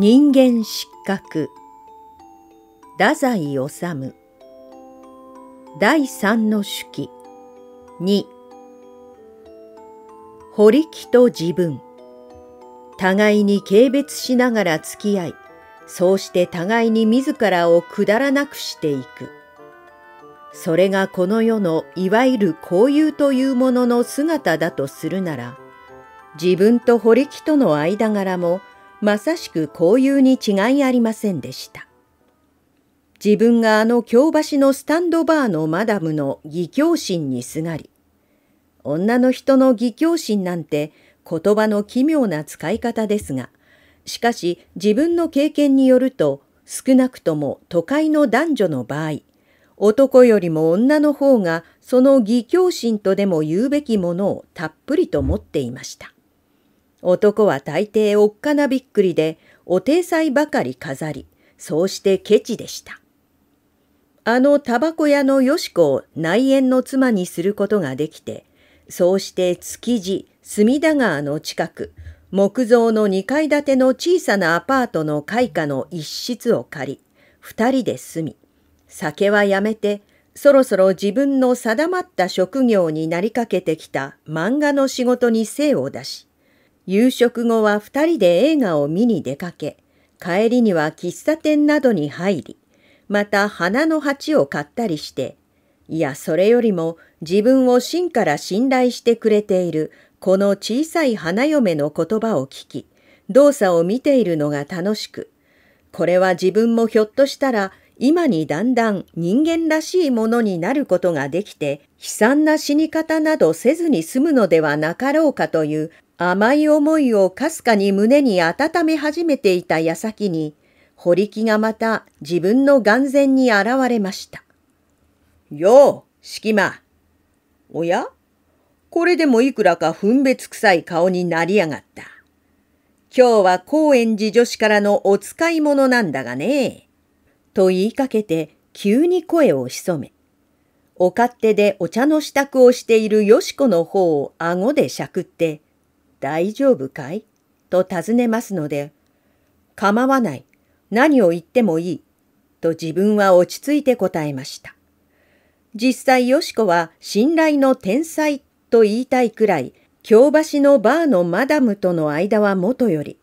人間失格太宰治第三の手記2堀木と自分互いに軽蔑しながら付き合いそうして互いに自らをくだらなくしていくそれがこの世のいわゆる交友というものの姿だとするなら自分と堀木との間柄もまさしく交友に違いありませんでした。自分があの京橋のスタンドバーのマダムの義教心にすがり、女の人の義教心なんて言葉の奇妙な使い方ですが、しかし自分の経験によると、少なくとも都会の男女の場合、男よりも女の方がその義教心とでも言うべきものをたっぷりと持っていました。男は大抵おっかなびっくりで、お定裁ばかり飾り、そうしてケチでした。あのタバコ屋のよしこを内縁の妻にすることができて、そうして築地、隅田川の近く、木造の2階建ての小さなアパートの開花の一室を借り、二人で住み、酒はやめて、そろそろ自分の定まった職業になりかけてきた漫画の仕事に精を出し、夕食後は2人で映画を見に出かけ、帰りには喫茶店などに入り、また花の鉢を買ったりして、いや、それよりも自分を真から信頼してくれているこの小さい花嫁の言葉を聞き、動作を見ているのが楽しく、これは自分もひょっとしたら今にだんだん人間らしいものになることができて、悲惨な死に方などせずに済むのではなかろうかという甘い思いをかすかに胸に温め始めていた矢先に、堀木がまた自分の眼前に現れました。よう、敷間。おやこれでもいくらか分別臭い顔になりやがった。今日は高円寺女子からのお使い物なんだがね。と言いかけて急に声を潜め、お勝手でお茶の支度をしているよしこの方を顎でしゃくって、大丈夫かいと尋ねますので、構わない、何を言ってもいい、と自分は落ち着いて答えました。実際、よしこは信頼の天才と言いたいくらい、京橋のバーのマダムとの間はもとより、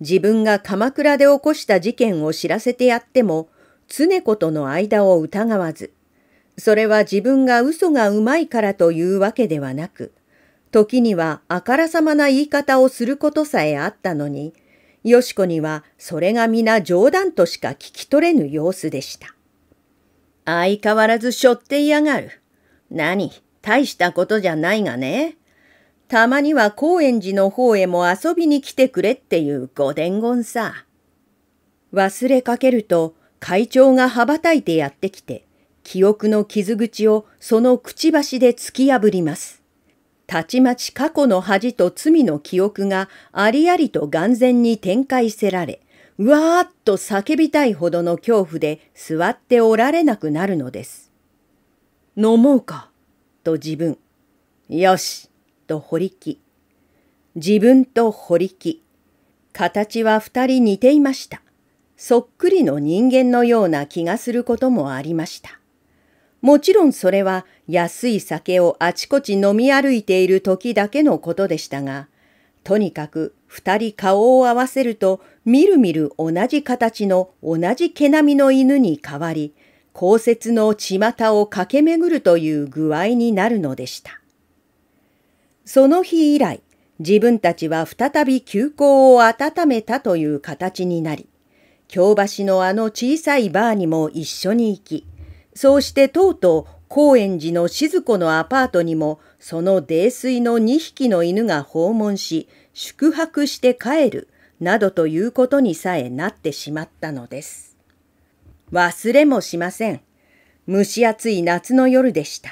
自分が鎌倉で起こした事件を知らせてやっても、常子との間を疑わず、それは自分が嘘がうまいからというわけではなく、時にはあからさまな言い方をすることさえあったのに、よしこにはそれが皆冗談としか聞き取れぬ様子でした。相変わらずしょっていやがる。何、大したことじゃないがね。たまには高円寺の方へも遊びに来てくれっていうご伝言さ。忘れかけると会長が羽ばたいてやってきて、記憶の傷口をそのくちばしで突き破ります。たちまち過去の恥と罪の記憶がありありと眼前に展開せられ、うわーっと叫びたいほどの恐怖で座っておられなくなるのです。飲もうか、と自分。よし、と堀木。自分と堀木。形は二人似ていました。そっくりの人間のような気がすることもありました。もちろんそれは安い酒をあちこち飲み歩いている時だけのことでしたが、とにかく二人顔を合わせると、みるみる同じ形の同じ毛並みの犬に変わり、公設の巷を駆け巡るという具合になるのでした。その日以来、自分たちは再び休校を温めたという形になり、京橋のあの小さいバーにも一緒に行き、そうしてとうとう高円寺の静子のアパートにもその泥酔の2匹の犬が訪問し宿泊して帰るなどということにさえなってしまったのです。忘れもしません。蒸し暑い夏の夜でした。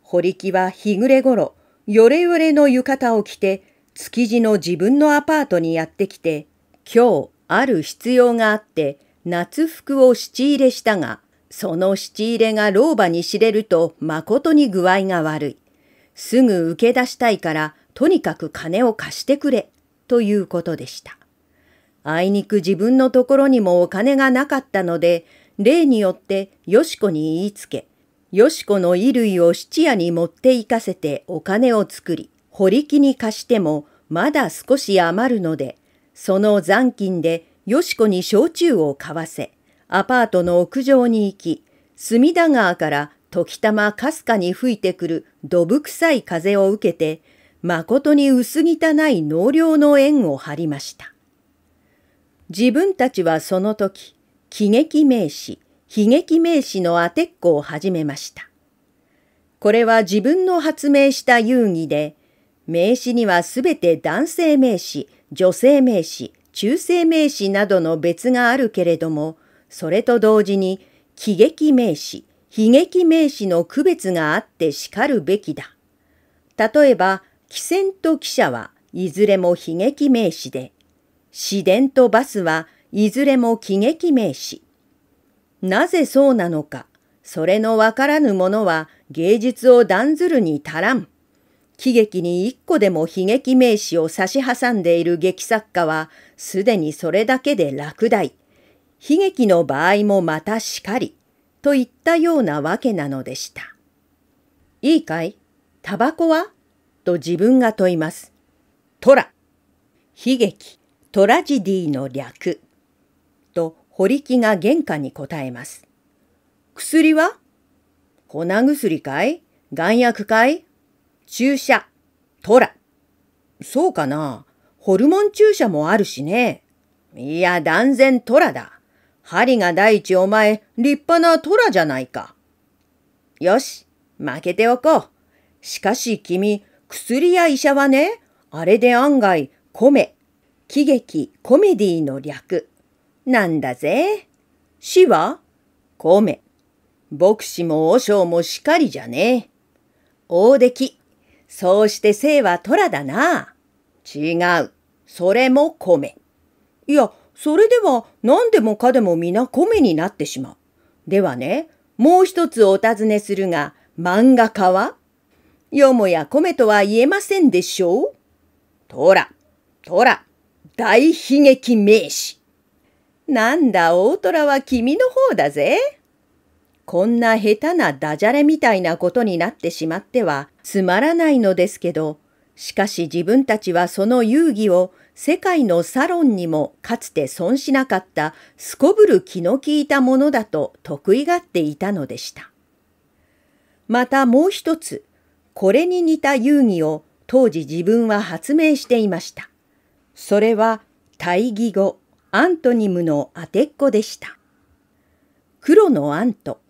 堀木は日暮れ頃、よれよれの浴衣を着て、築地の自分のアパートにやってきて、今日ある必要があって、夏服を質入れしたが、その七入れが老婆に知れると誠に具合が悪い。すぐ受け出したいからとにかく金を貸してくれということでした。あいにく自分のところにもお金がなかったので、例によってよしこに言いつけ、よしこの衣類を質屋に持って行かせてお金を作り、堀木に貸してもまだ少し余るので、その残金でよしこに焼酎を買わせ、アパートの屋上に行き、隅田川から時たまかすかに吹いてくるどぶ臭い風を受けて、誠に薄汚い納涼の縁を張りました。自分たちはその時、喜劇名詞、悲劇名詞のあてっこを始めました。これは自分の発明した遊戯で、名詞にはすべて男性名詞、女性名詞、中性名詞などの別があるけれども、それと同時に喜劇名詞悲劇名詞の区別があってしかるべきだ例えば汽船と汽車はいずれも悲劇名詞で市電とバスはいずれも喜劇名詞なぜそうなのかそれのわからぬものは芸術を断ずるに足らん喜劇に一個でも悲劇名詞を差し挟んでいる劇作家はすでにそれだけで落第悲劇の場合もまたしかり、といったようなわけなのでした。いいかいタバコはと自分が問います。トラ。悲劇、トラジディの略。と堀木が玄関に答えます。薬は粉薬かい眼薬かい注射、トラ。そうかなホルモン注射もあるしね。いや、断然トラだ。針が第一お前、立派な虎じゃないか。よし、負けておこう。しかし君、薬や医者はね、あれで案外、米、喜劇、コメディの略。なんだぜ。死は米。牧師も和尚もしかりじゃね大出来。そうして生は虎だな。違う。それも米。いや、それでは何でもかでも皆米になってしまう。ではね、もう一つお尋ねするが、漫画家はよもや米とは言えませんでしょうとら、とら、大悲劇名詞。なんだ、大虎は君の方だぜ。こんな下手なダジャレみたいなことになってしまってはつまらないのですけど、しかし自分たちはその遊戯を世界のサロンにもかつて損しなかったすこぶる気の利いたものだと得意がっていたのでした。またもう一つ、これに似た遊戯を当時自分は発明していました。それは対義語アントニムの当てっこでした。黒のアント、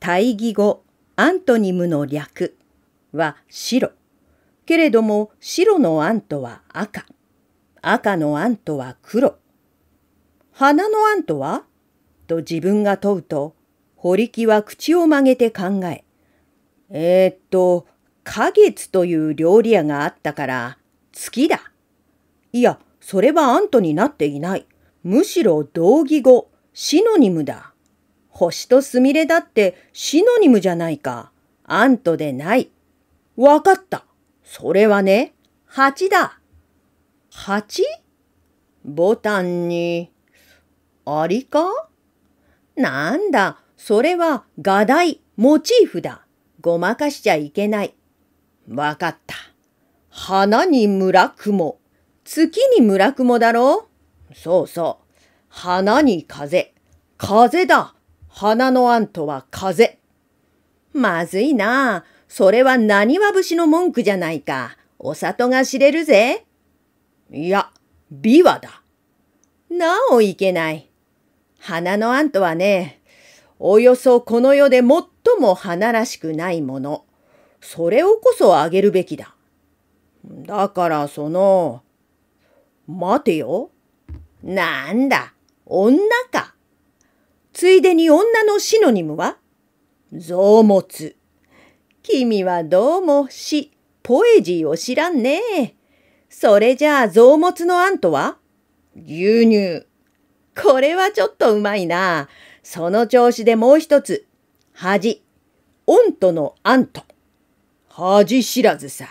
対義語アントニムの略は白。けれども白のアントは赤。赤のあんとは黒。花のあんとはと自分が問うと、堀木は口を曲げて考え、えー、っと、花月という料理屋があったから、月だ。いや、それはあんとになっていない。むしろ同義語、シノニムだ。星とすみれだってシノニムじゃないか。あんとでない。わかった。それはね、蜂だ。8? ボタンに、アリかなんだ、それは画題、モチーフだ。ごまかしちゃいけない。わかった。花に村雲。月に村雲だろそうそう。花に風。風だ。花のあんとは風。まずいな。それは何は節の文句じゃないか。お里が知れるぜ。いや、琵琶だ。なおいけない。花のあんとはね、およそこの世で最も花らしくないもの。それをこそあげるべきだ。だからその、待てよ。なんだ、女か。ついでに女のシノニムは増物。君はどうもし、ポエジーを知らんねえ。それじゃあ、臓物のあんとは牛乳。これはちょっとうまいな。その調子でもう一つ。恥。恩とのあんと。恥知らずさ。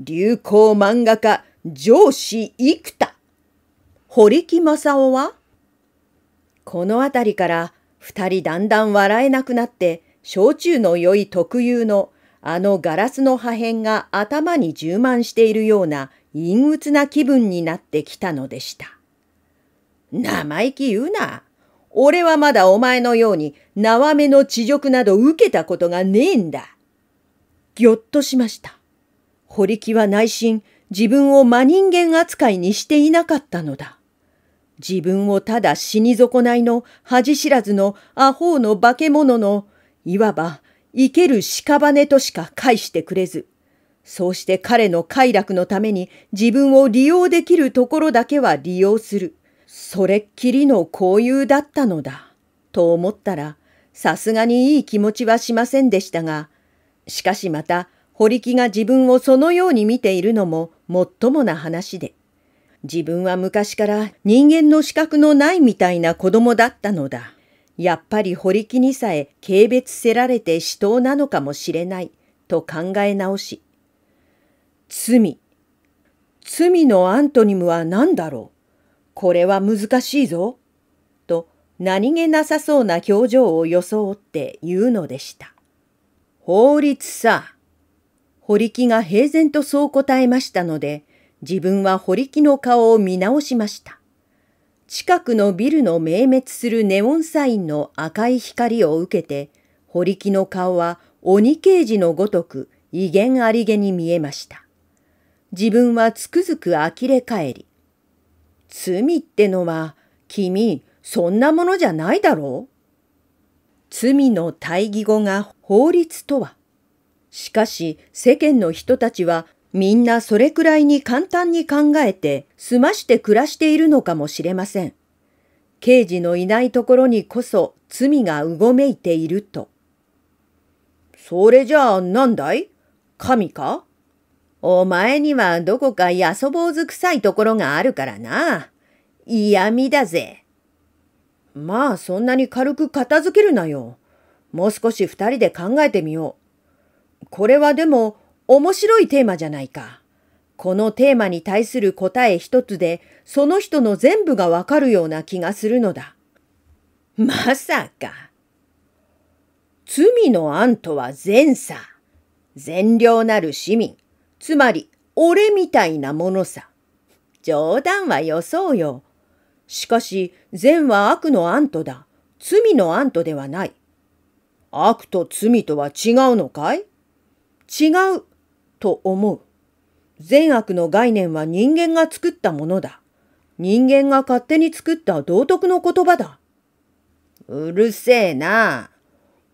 流行漫画家、上司幾田。堀木正夫はこの辺りから二人だんだん笑えなくなって焼酎の酔い特有のあのガラスの破片が頭に充満しているような陰鬱な気分になってきたのでした。生意気言うな。俺はまだお前のように縄目の恥辱など受けたことがねえんだ。ぎょっとしました。堀木は内心自分を真人間扱いにしていなかったのだ。自分をただ死に損ないの恥知らずのアホの化け物のいわば生ける屍としか返してくれずそうして彼の快楽のために自分を利用できるところだけは利用する。それっきりの交友だったのだ。と思ったら、さすがにいい気持ちはしませんでしたが、しかしまた、堀木が自分をそのように見ているのももっともな話で、自分は昔から人間の資格のないみたいな子供だったのだ。やっぱり堀木にさえ軽蔑せられて死闘なのかもしれない、と考え直し、罪。罪のアントニムは何だろうこれは難しいぞ。と何気なさそうな表情を装って言うのでした。法律さ。堀木が平然とそう答えましたので、自分は堀木の顔を見直しました。近くのビルの明滅するネオンサインの赤い光を受けて、堀木の顔は鬼刑事のごとく威厳ありげに見えました。自分はつくづく呆れ返り。罪ってのは、君、そんなものじゃないだろう罪の対義語が法律とは。しかし、世間の人たちはみんなそれくらいに簡単に考えて、済まして暮らしているのかもしれません。刑事のいないところにこそ罪がうごめいていると。それじゃあなんだい神かお前にはどこかやそ坊主臭いところがあるからな。嫌味だぜ。まあそんなに軽く片付けるなよ。もう少し二人で考えてみよう。これはでも面白いテーマじゃないか。このテーマに対する答え一つでその人の全部がわかるような気がするのだ。まさか。罪の案とは善さ。善良なる市民。つまり、俺みたいなものさ。冗談はよそうよ。しかし、善は悪のアントだ。罪のアントではない。悪と罪とは違うのかい違う、と思う。善悪の概念は人間が作ったものだ。人間が勝手に作った道徳の言葉だ。うるせえな。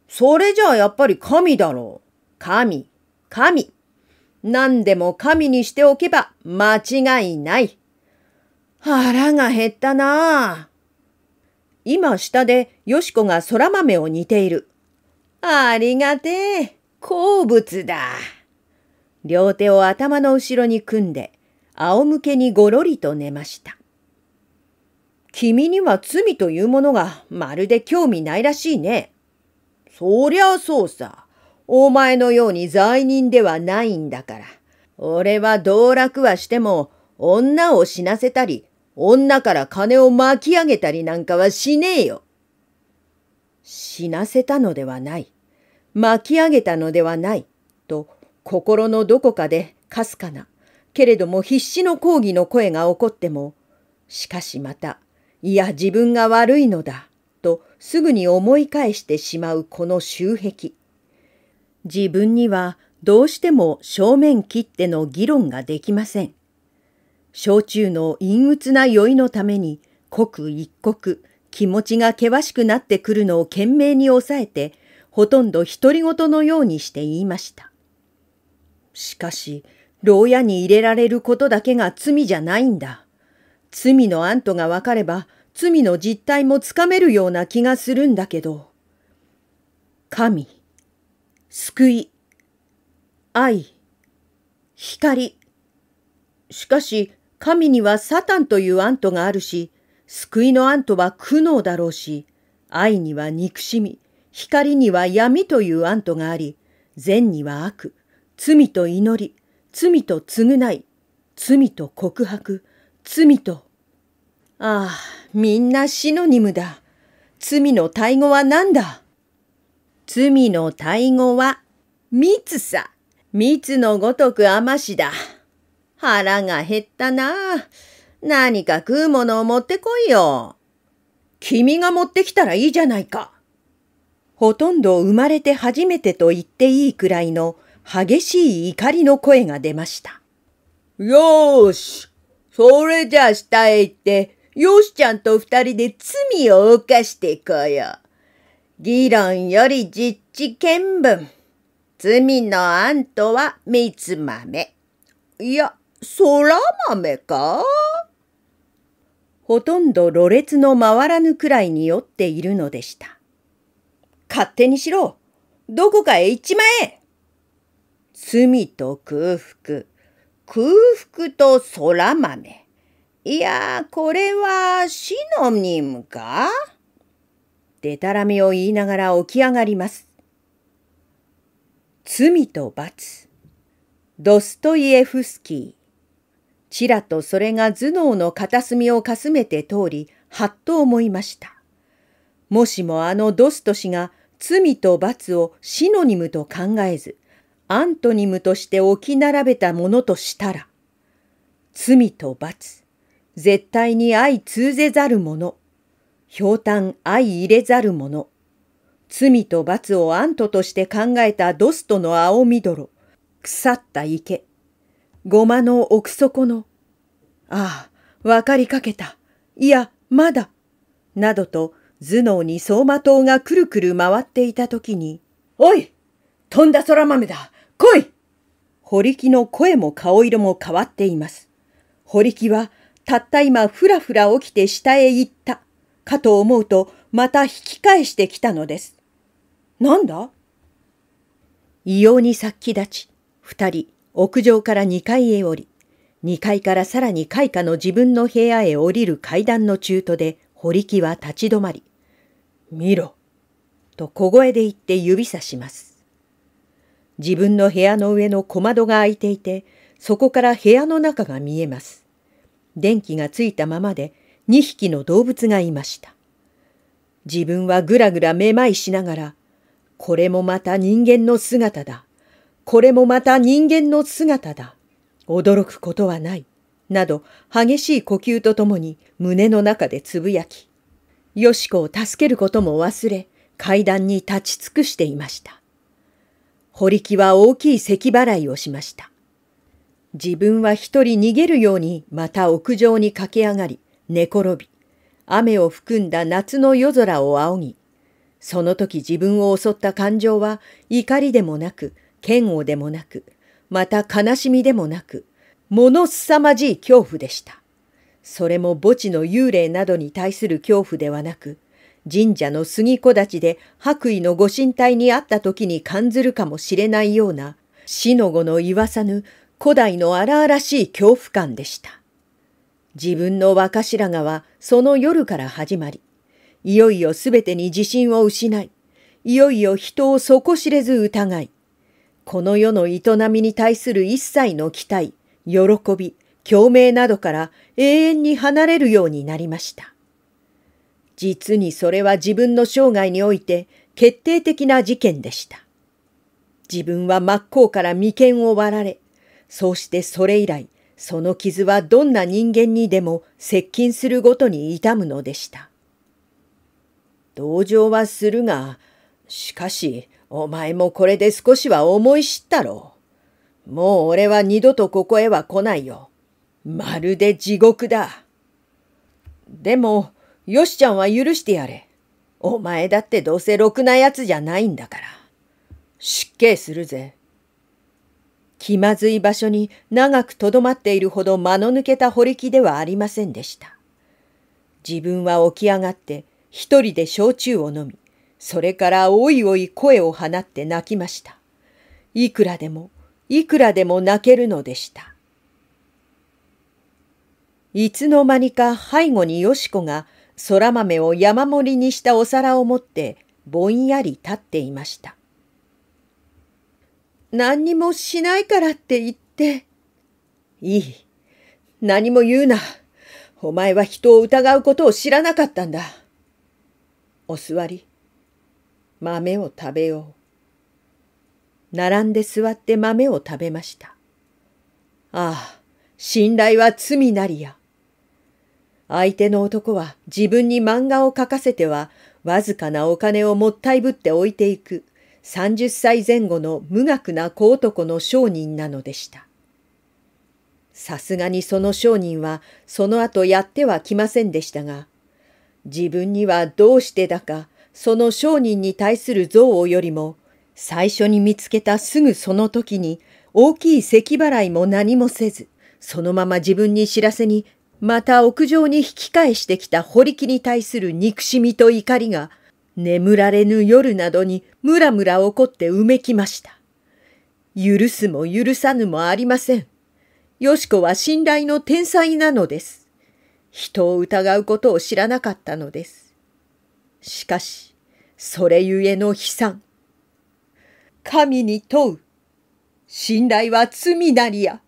それじゃあやっぱり神だろう。神、神。何でも神にしておけば間違いない。腹が減ったなあ。今下でよしこが空豆を煮ている。ありがてえ。好物だ。両手を頭の後ろに組んで、仰向けにごろりと寝ました。君には罪というものがまるで興味ないらしいね。そりゃそうさ。お前のように罪人ではないんだから。俺は道楽はしても、女を死なせたり、女から金を巻き上げたりなんかはしねえよ。死なせたのではない。巻き上げたのではない。と、心のどこかで、かすかな、けれども必死の抗議の声が起こっても、しかしまた、いや自分が悪いのだ、とすぐに思い返してしまうこの周壁。自分にはどうしても正面切っての議論ができません。焼酎の陰鬱な酔いのために、刻一刻、気持ちが険しくなってくるのを懸命に抑えて、ほとんど独り言のようにして言いました。しかし、牢屋に入れられることだけが罪じゃないんだ。罪の案とが分かれば、罪の実態もつかめるような気がするんだけど。神、救い、愛、光。しかし、神にはサタンという暗トがあるし、救いの暗闘は苦悩だろうし、愛には憎しみ、光には闇という暗トがあり、善には悪、罪と祈り、罪と償い、罪と告白、罪と。ああ、みんな死の任務だ。罪の対語は何だ罪の対語は密さ。密のごとく甘しだ。腹が減ったな。何か食うものを持ってこいよ。君が持ってきたらいいじゃないか。ほとんど生まれて初めてと言っていいくらいの激しい怒りの声が出ました。よーし。それじゃあ下へ行って、よしちゃんと二人で罪を犯してこよう。議論より実地見聞。罪のあんとはみつ豆。いや、そら豆かほとんどろれつの回らぬくらいに酔っているのでした。勝手にしろどこかへ行っちまえ罪と空腹、空腹と空豆。いや、これはシノ任ムかでたらめを言いながら起き上がります。罪と罰。ドストイエフスキー。ちらとそれが頭脳の片隅をかすめて通り、はっと思いました。もしもあのドスト氏が罪と罰をシノニムと考えず、アントニムとして置き並べたものとしたら、罪と罰、絶対に相通ぜざるもの、ひょうたん相入れざる者。罪と罰を安ととして考えたドストの青みどろ。腐った池。ごまの奥底の。ああ、わかりかけた。いや、まだ。などと頭脳に走馬灯がくるくる回っていたときに、おい飛んだ空豆だ来い堀木の声も顔色も変わっています。堀木はたった今ふらふら起きて下へ行ったかと思うと、また引き返してきたのです。なんだ異様に殺気立ち、二人、屋上から2階へ降り、2階からさらに開花の自分の部屋へ降りる階段の中途で、堀木は立ち止まり、見ろ、と小声で言って指さします。自分の部屋の上の小窓が開いていて、そこから部屋の中が見えます。電気がついたままで、2匹の動物がいました。自分はぐらぐらめまいしながら、これもまた人間の姿だ。これもまた人間の姿だ。驚くことはない。など、激しい呼吸とともに胸の中でつぶやき、よしこを助けることも忘れ、階段に立ち尽くしていました。堀木は大きい咳払いをしました。自分は一人逃げるようにまた屋上に駆け上がり、寝転び、雨を含んだ夏の夜空を仰ぎ、その時自分を襲った感情は怒りでもなく、嫌悪でもなく、また悲しみでもなく、もの凄まじい恐怖でした。それも墓地の幽霊などに対する恐怖ではなく、神社の杉木立で白衣のご神体にあった時に感ずるかもしれないような、死の後の言わさぬ古代の荒々しい恐怖感でした。自分の若白髪はその夜から始まり、いよいよ全てに自信を失い、いよいよ人を底知れず疑い、この世の営みに対する一切の期待、喜び、共鳴などから永遠に離れるようになりました。実にそれは自分の生涯において決定的な事件でした。自分は真っ向から眉間を割られ、そうしてそれ以来、その傷はどんな人間にでも接近するごとに痛むのでした。同情はするが、しかし、お前もこれで少しは思い知ったろう。もう俺は二度とここへは来ないよ。まるで地獄だ。でも、よしちゃんは許してやれ。お前だってどうせろくな奴じゃないんだから。失敬するぜ。気まずい場所に長くとどまっているほど間の抜けた堀木ではありませんでした。自分は起き上がって一人で焼酎を飲み、それからおいおい声を放って泣きました。いくらでも、いくらでも泣けるのでした。いつの間にか背後によしこが空豆を山盛りにしたお皿を持ってぼんやり立っていました。何にもしないからって言って。いい。何も言うな。お前は人を疑うことを知らなかったんだ。お座り。豆を食べよう。並んで座って豆を食べました。ああ、信頼は罪なりや。相手の男は自分に漫画を描かせては、わずかなお金をもったいぶって置いていく。30歳前後の無学な小男の商人なのでした。さすがにその商人はその後やってはきませんでしたが、自分にはどうしてだかその商人に対する憎悪よりも最初に見つけたすぐその時に大きい咳払いも何もせず、そのまま自分に知らせに、また屋上に引き返してきた堀木に対する憎しみと怒りが、眠られぬ夜などにむらむら怒ってうめきました。許すも許さぬもありません。よしこは信頼の天才なのです。人を疑うことを知らなかったのです。しかし、それゆえの悲惨。神に問う。信頼は罪なりや。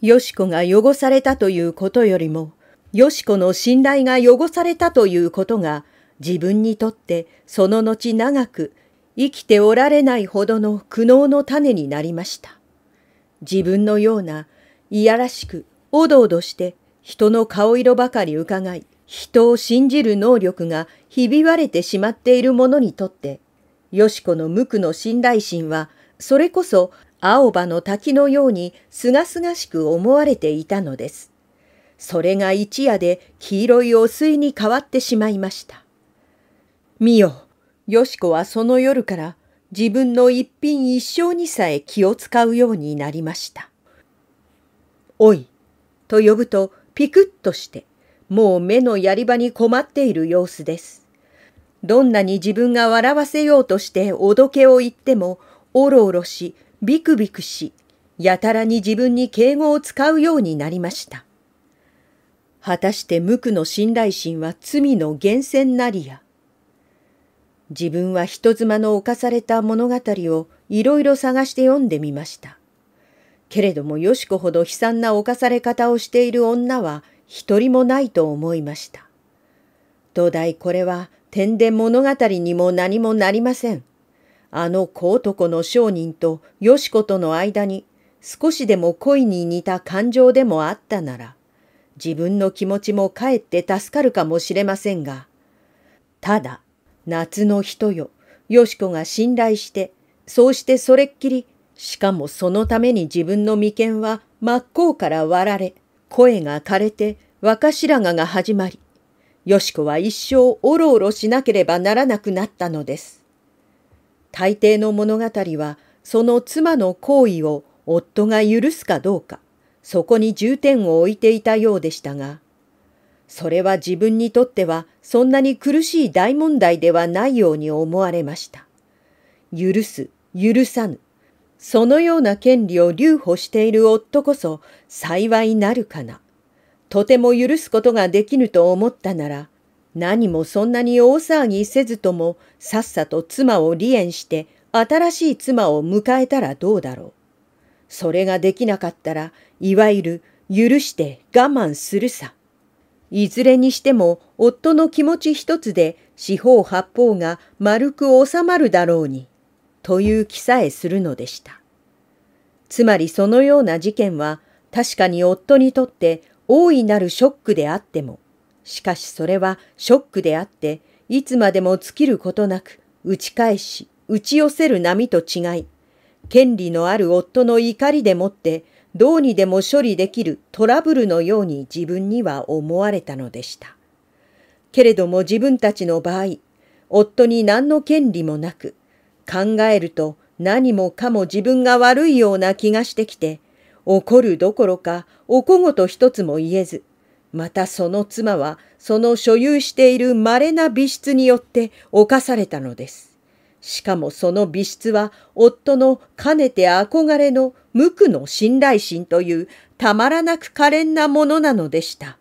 よしこが汚されたということよりも、よしこの信頼が汚されたということが、自分にとってその後長く生きておられないほどの苦悩の種になりました。自分のようないやらしくおどおどして人の顔色ばかり伺い人を信じる能力がひび割れてしまっている者にとってよしこの無垢の信頼心はそれこそ青葉の滝のようにすがすがしく思われていたのです。それが一夜で黄色い汚水に変わってしまいました。見よ、よしこはその夜から自分の一品一生にさえ気を使うようになりました。おい、と呼ぶとピクッとして、もう目のやり場に困っている様子です。どんなに自分が笑わせようとしておどけを言っても、おろおろし、ビクビクし、やたらに自分に敬語を使うようになりました。果たして無垢の信頼心は罪の源泉なりや、自分は人妻の犯された物語をいろいろ探して読んでみました。けれどもよしこほど悲惨な犯され方をしている女は一人もないと思いました。土台これは点で物語にも何もなりません。あの小男の商人とよしことの間に少しでも恋に似た感情でもあったなら、自分の気持ちもかえって助かるかもしれませんが、ただ、夏の人よ、よしこが信頼して、そうしてそれっきり、しかもそのために自分の眉間は真っ向から割られ、声が枯れて若白髪が始まり、よしこは一生おろおろしなければならなくなったのです。大抵の物語は、その妻の行為を夫が許すかどうか、そこに重点を置いていたようでしたが、それは自分にとってはそんなに苦しい大問題ではないように思われました。許す、許さぬ。そのような権利を留保している夫こそ幸いなるかな。とても許すことができぬと思ったなら、何もそんなに大騒ぎせずともさっさと妻を離縁して新しい妻を迎えたらどうだろう。それができなかったらいわゆる許して我慢するさ。いずれにしても夫の気持ち一つで四方八方が丸く収まるだろうに、という気さえするのでした。つまりそのような事件は確かに夫にとって大いなるショックであっても、しかしそれはショックであって、いつまでも尽きることなく、打ち返し、打ち寄せる波と違い、権利のある夫の怒りでもって、どうにでも処理できるトラブルのように自分には思われたのでした。けれども自分たちの場合、夫に何の権利もなく、考えると何もかも自分が悪いような気がしてきて、怒るどころかおこごと一つも言えず、またその妻はその所有している稀な美質によって侵されたのです。しかもその美質は夫のかねて憧れの無垢の信頼心というたまらなく可憐なものなのでした。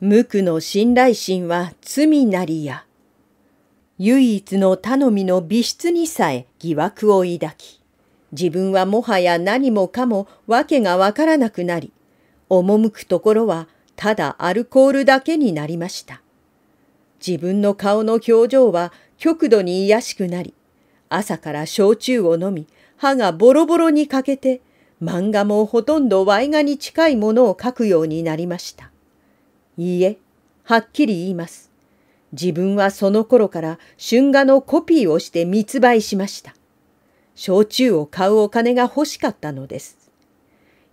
無垢の信頼心は罪なりや。唯一の頼みの美質にさえ疑惑を抱き、自分はもはや何もかも訳がわからなくなり、赴くところはただアルコールだけになりました。自分の顔の表情は極度に癒しくなり、朝から焼酎を飲み、歯がボロボロに欠けて、漫画もほとんどワイガに近いものを描くようになりました。いいえ、はっきり言います。自分はその頃から春画のコピーをして密売しました。焼酎を買うお金が欲しかったのです。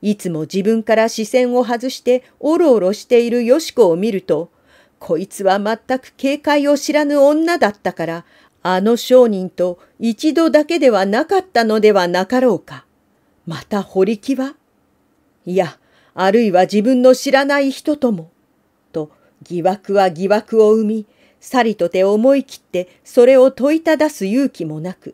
いつも自分から視線を外しておろおろしているよしこを見ると、こいつは全く警戒を知らぬ女だったから、あの商人と一度だけではなかったのではなかろうか。また堀木はいや、あるいは自分の知らない人とも。と疑惑は疑惑を生み、さりとて思い切ってそれを問いただす勇気もなく、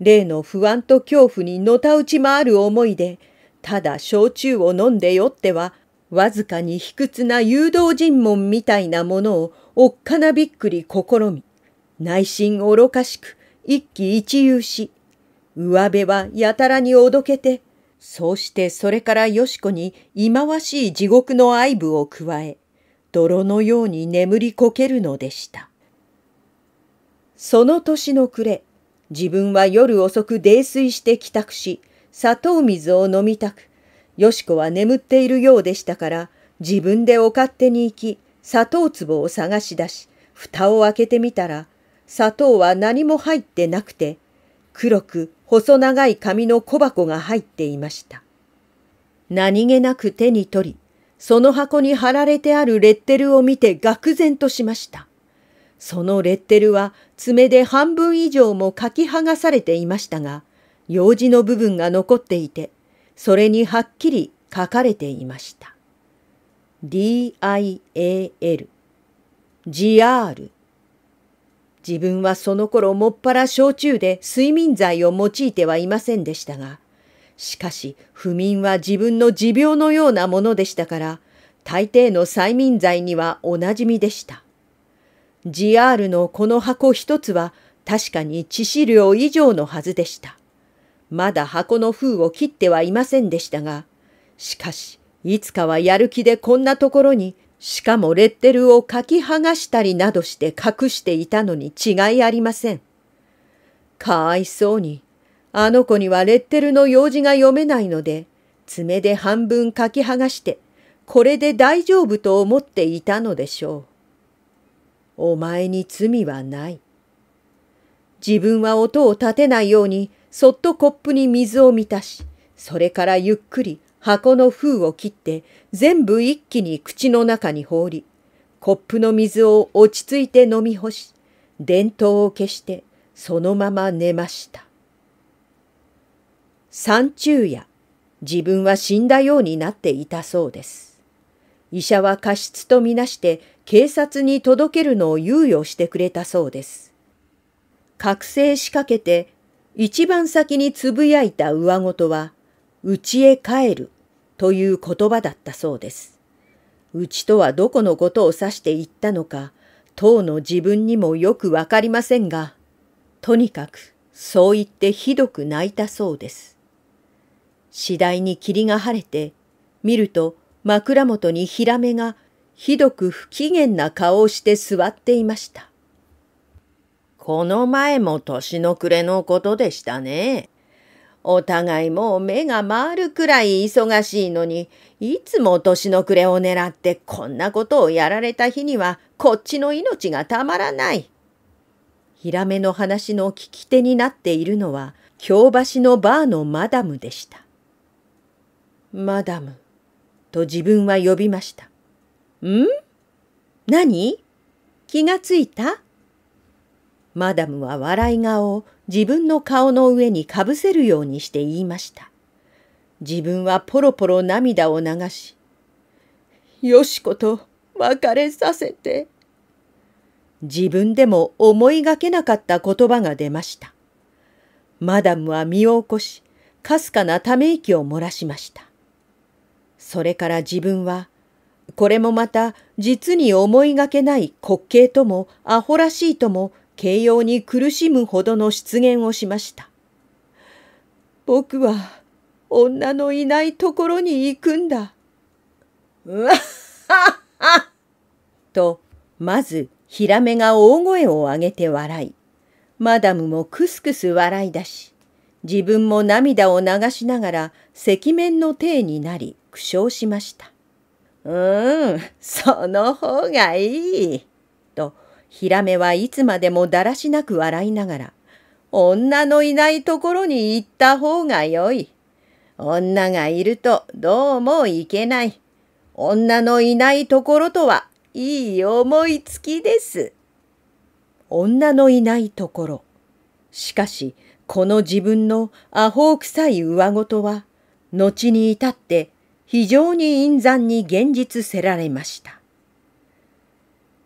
例の不安と恐怖にのたうち回る思いで、ただ焼酎を飲んで酔ってはわずかに卑屈な誘導尋問みたいなものをおっかなびっくり試み、内心愚かしく一喜一憂し、上辺はやたらにおどけて、そうしてそれからよしこに忌まわしい地獄の愛部を加え、泥のように眠りこけるのでした。その年の暮れ、自分は夜遅く泥酔して帰宅し、砂糖水を飲みたく、よしこは眠っているようでしたから、自分でお勝手に行き、砂糖壺を探し出し、蓋を開けてみたら、砂糖は何も入ってなくて、黒く細長い紙の小箱が入っていました。何気なく手に取り、その箱に貼られてあるレッテルを見て愕然としました。そのレッテルは爪で半分以上も書き剥がされていましたが、用事の部分が残っていて、それにはっきり書かれていました。DIAL GR 自分はその頃もっぱら焼酎で睡眠剤を用いてはいませんでしたが、しかし不眠は自分の持病のようなものでしたから、大抵の催眠剤にはおなじみでした。GR のこの箱一つは確かに致死量以上のはずでした。まだ箱の封を切ってはいませんでしたが、しかし、いつかはやる気でこんなところに、しかもレッテルを書き剥がしたりなどして隠していたのに違いありません。かわいそうに、あの子にはレッテルの用事が読めないので、爪で半分書き剥がして、これで大丈夫と思っていたのでしょう。お前に罪はない。自分は音を立てないようにそっとコップに水を満たし、それからゆっくり箱の封を切って全部一気に口の中に放り、コップの水を落ち着いて飲み干し、伝統を消してそのまま寝ました。三中夜、自分は死んだようになっていたそうです。医者は過失とみなして警察に届けるのを猶予してくれたそうです。覚醒しかけて一番先につぶやいた上言は、うちへ帰るという言葉だったそうです。うちとはどこのことを指して言ったのか、当の自分にもよくわかりませんが、とにかくそう言ってひどく泣いたそうです。次第に霧が晴れて、見ると枕元にヒラメがひどく不機嫌な顔をして座っていました。この前も年の暮れのことでしたね。お互いもう目が回るくらい忙しいのに、いつも年の暮れを狙ってこんなことをやられた日にはこっちの命がたまらない。ヒラメの話の聞き手になっているのは、京橋のバーのマダムでした。マダム、と自分は呼びました。ん何気がついたマダムは笑い顔を自分の顔の上にかぶせるようにして言いました。自分はポロポロ涙を流し、よしこと別れさせて。自分でも思いがけなかった言葉が出ました。マダムは身を起こし、かすかなため息を漏らしました。それから自分は、これもまた実に思いがけない滑稽ともアホらしいとも形容に苦しむほどの失言をしました。僕は女のいないところに行くんだ。うわっはっと、まずヒラメが大声を上げて笑い、マダムもクスクス笑い出し、自分も涙を流しながら赤面の体になり苦笑しました。うーん、その方がいい。ヒラメはいつまでもだらしなく笑いながら、女のいないところに行った方がよい。女がいるとどうもいけない。女のいないところとはいい思いつきです。女のいないところ。しかし、この自分のアホ臭い上事は、後に至って非常に陰惨に現実せられました。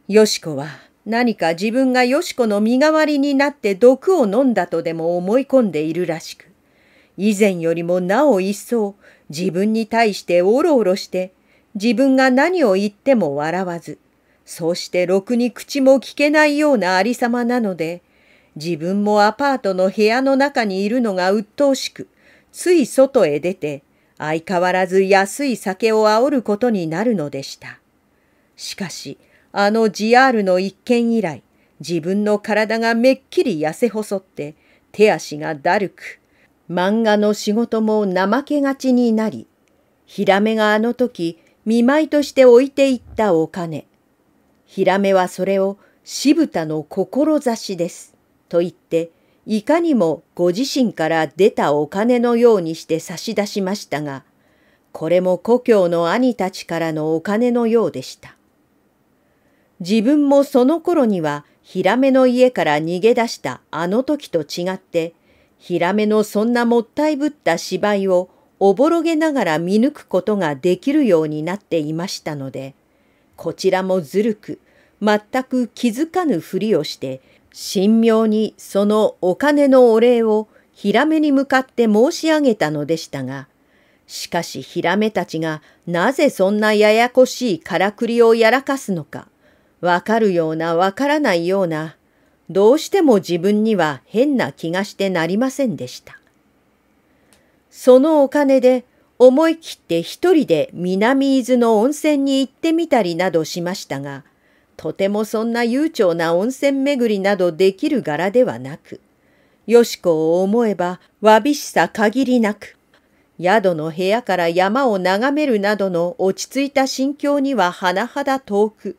よしこは、何か自分がよしこの身代わりになって毒を飲んだとでも思い込んでいるらしく以前よりもなお一層自分に対しておろおろして自分が何を言っても笑わずそうしてろくに口も聞けないようなありさまなので自分もアパートの部屋の中にいるのが鬱陶しくつい外へ出て相変わらず安い酒をあおることになるのでした。しかしあのジアールの一件以来、自分の体がめっきり痩せ細って、手足がだるく、漫画の仕事も怠けがちになり、ヒラメがあの時、見舞いとして置いていったお金。ヒラメはそれを渋田の志です。と言って、いかにもご自身から出たお金のようにして差し出しましたが、これも故郷の兄たちからのお金のようでした。自分もその頃にはヒラメの家から逃げ出したあの時と違って、ヒラメのそんなもったいぶった芝居をおぼろげながら見抜くことができるようになっていましたので、こちらもずるく、全く気づかぬふりをして、神妙にそのお金のお礼をヒラメに向かって申し上げたのでしたが、しかしヒラメたちがなぜそんなややこしいからくりをやらかすのかわかるようなわからないような、どうしても自分には変な気がしてなりませんでした。そのお金で思い切って一人で南伊豆の温泉に行ってみたりなどしましたが、とてもそんな悠長な温泉巡りなどできる柄ではなく、よしこを思えばわびしさ限りなく、宿の部屋から山を眺めるなどの落ち着いた心境には甚だ遠く、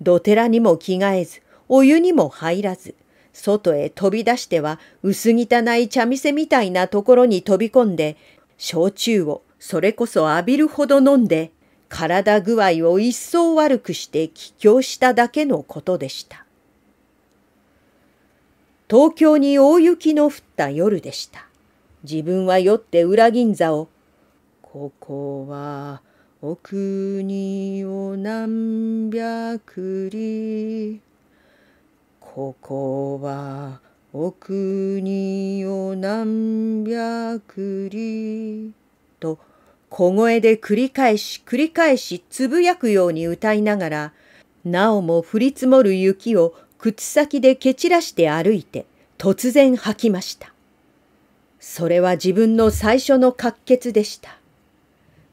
土寺にも着替えず、お湯にも入らず、外へ飛び出しては薄汚い茶店みたいなところに飛び込んで、焼酎をそれこそ浴びるほど飲んで、体具合を一層悪くして帰郷しただけのことでした。東京に大雪の降った夜でした。自分は酔って裏銀座を、ここはお国を何百里ここはお国を何百里と小声で繰り返し繰り返しつぶやくように歌いながらなおも降り積もる雪を靴先で蹴散らして歩いて突然吐きました。それは自分の最初の滑血でした。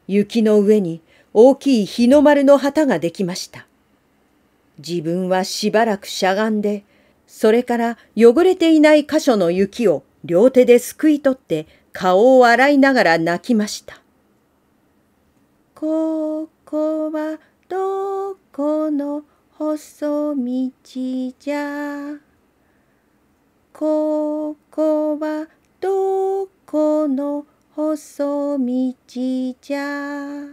雪の上に大きい日の丸の旗ができました。自分はしばらくしゃがんで、それから汚れていない箇所の雪を両手ですくい取って顔を洗いながら泣きました。ここはどこの細道じゃ。ここはどこの細道じゃ。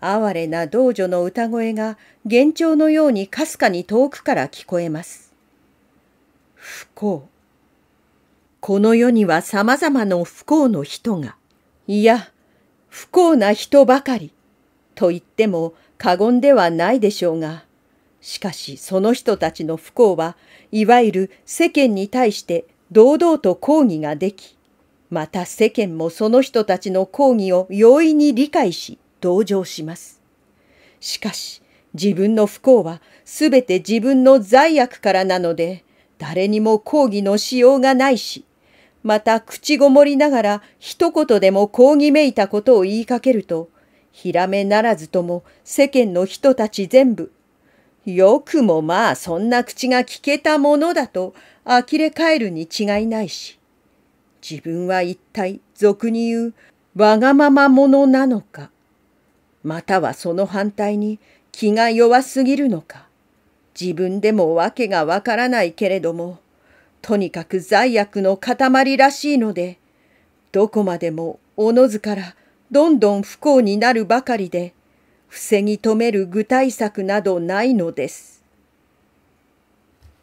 哀れな道女の歌声が幻聴のようにかすかに遠くから聞こえます。不幸。この世にはさまざまな不幸の人が、いや、不幸な人ばかり、と言っても過言ではないでしょうが、しかしその人たちの不幸はいわゆる世間に対して堂々と抗議ができ、また世間もその人たちの抗議を容易に理解し同情します。しかし自分の不幸はすべて自分の罪悪からなので誰にも抗議のしようがないしまた口ごもりながら一言でも抗議めいたことを言いかけるとひらめならずとも世間の人たち全部よくもまあそんな口が聞けたものだと呆れ返るに違いないし。自分は一体俗に言うわがまま者なのかまたはその反対に気が弱すぎるのか自分でも訳がわからないけれどもとにかく罪悪の塊らしいのでどこまでもおのずからどんどん不幸になるばかりで防ぎ止める具体策などないのです。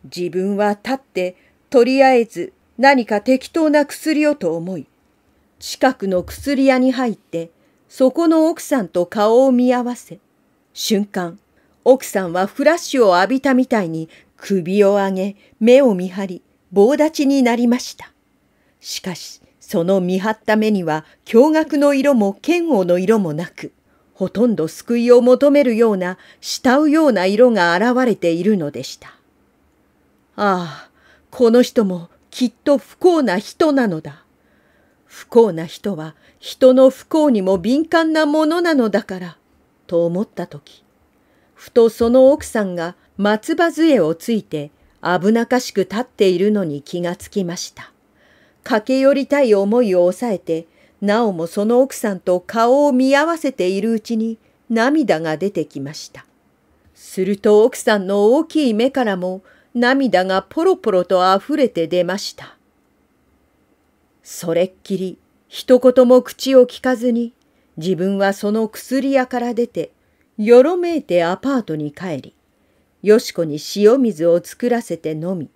自分は立ってとりあえず何か適当な薬をと思い近くの薬屋に入ってそこの奥さんと顔を見合わせ瞬間奥さんはフラッシュを浴びたみたいに首を上げ目を見張り棒立ちになりましたしかしその見張った目には驚愕の色も嫌悪の色もなくほとんど救いを求めるような慕うような色が現れているのでしたああこの人もきっと不幸な人なのだ。不幸な人は人の不幸にも敏感なものなのだから、と思った時、ふとその奥さんが松葉杖をついて危なかしく立っているのに気がつきました。駆け寄りたい思いを抑えて、なおもその奥さんと顔を見合わせているうちに涙が出てきました。すると奥さんの大きい目からも涙がポロポロとあふれて出ました。それっきり一言も口をきかずに自分はその薬屋から出てよろめいてアパートに帰りよしこに塩水を作らせて飲み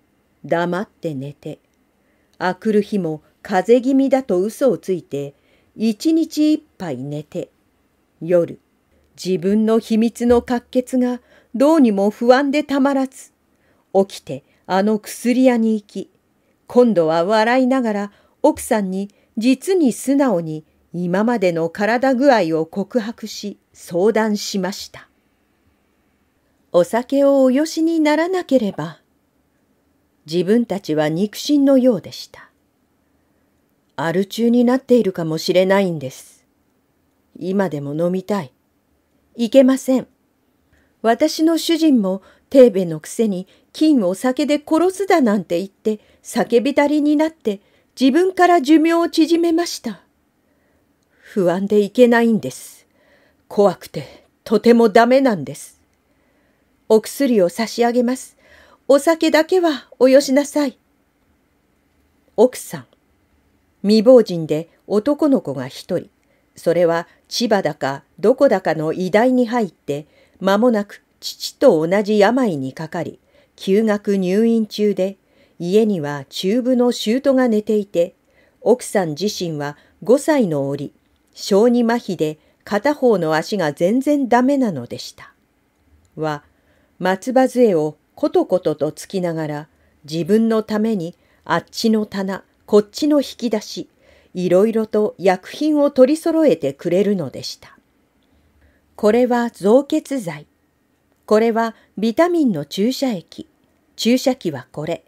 黙って寝てあくる日も風邪気味だと嘘をついて一日いっぱい寝て夜自分の秘密の滑血がどうにも不安でたまらず起きてあの薬屋に行き今度は笑いながら奥さんに実に素直に今までの体具合を告白し相談しましたお酒をおよしにならなければ自分たちは肉親のようでしたアル中になっているかもしれないんです今でも飲みたいいけません私の主人もテーベのくせに金を酒で殺すだなんて言って叫びたりになって自分から寿命を縮めました。不安でいけないんです。怖くてとてもダメなんです。お薬を差し上げます。お酒だけはおよしなさい。奥さん。未亡人で男の子が一人。それは千葉だかどこだかの医大に入って、間もなく父と同じ病にかかり、休学入院中で、家には中部の舅が寝ていて、奥さん自身は5歳の折、小児麻痺で片方の足が全然ダメなのでした。は、松葉杖をことこととつきながら、自分のためにあっちの棚、こっちの引き出し、いろいろと薬品を取り揃えてくれるのでした。これは造血剤。これはビタミンの注射液。注射器はこれ。